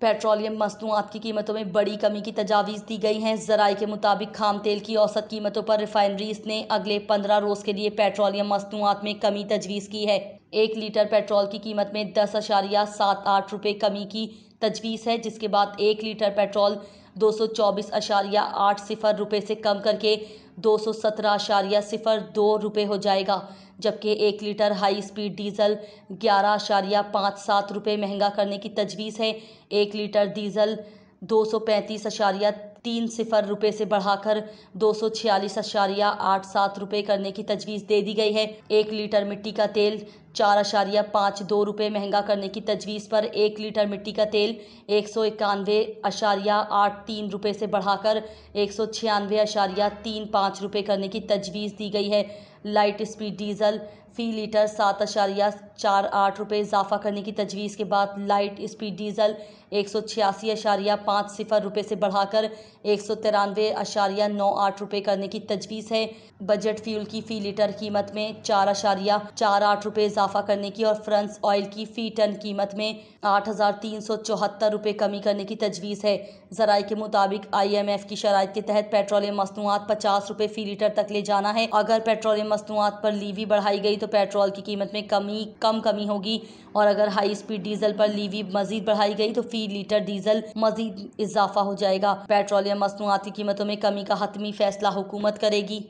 petroleum मसनूआत की कीमतों में बड़ी कमी की तजावीज़ दी गई हैं जराये के मुताबिक खाम तेल की औसत कीमतों पर रिफाइनरीज ने अगले पंद्रह रोज़ के लिए पेट्रोलियम मसनूआत में कमी तजवीज़ की है एक लीटर पेट्रोल की कीमत में दस अशारिया सात आठ रुपये कमी की तजवीज़ है जिसके बाद एक लीटर पेट्रोल दो सौ चौबीस अशारिया आठ सिफर रुपये से कम करके दो सौ सत्रह आशारिया सिफर दो रुपये हो जाएगा जबकि एक लीटर हाई स्पीड डीजल ग्यारह आशारिया पाँच सात रुपये महंगा करने की तजवीज़ है एक लीटर डीजल दो सौ पैंतीस आशारिया तीन सिफर रुपये से बढ़ाकर दो सौ छियालीस आशारिया आठ सात रुपये करने की तजवीज़ दे दी गई है एक लीटर मिट्टी का तेल चार अशारिया पाँच दो रुपये महंगा करने की तजवीज़ पर एक लीटर मिट्टी का तेल एक सौ इक्यानवे अशारिया आठ तीन रुपये से बढ़ाकर एक सौ छियानवे अशारिया तीन पाँच रुपये करने की तजवीज़ दी गई है लाइट स्पीड डीजल फ़ी लीटर सात अशारिया चार आठ रुपये इजाफा करने की तजवीज़ के बाद लाइट स्पीड डीजल एक सौ छियासी अशारिया पाँच सिफर रुपये से बढ़ाकर एक सौ तिरानवे अशारिया नौ आठ रुपये करने की तजवीज़ है बजट फ्यूल की फ़ी लीटर कीमत में चार अशारिया चार आठ रुपये इजाफा इजाफा करने की और फ्रंस ऑयल की फी टन कीमत में आठ हज़ार तीन सौ चौहत्तर रुपये कमी करने की तजवीज़ है जराये के मुताबिक आई एम एफ की शराइ के तहत पेट्रोलियम मसनूआत पचास रुपये फ़ी लीटर तक ले जाना है अगर पेट्रोलियम मसनूआत पर लीवी बढ़ाई गई तो पेट्रोल की कीमत में कमी कम कमी होगी और अगर हाई स्पीड डीजल पर लीवी मजीद बढ़ाई गई तो फी लीटर डीजल मजीद इजाफा हो जाएगा पेट्रोलियम मसनूआती कीमतों में कमी का हतमी फैसला हुकूमत करेगी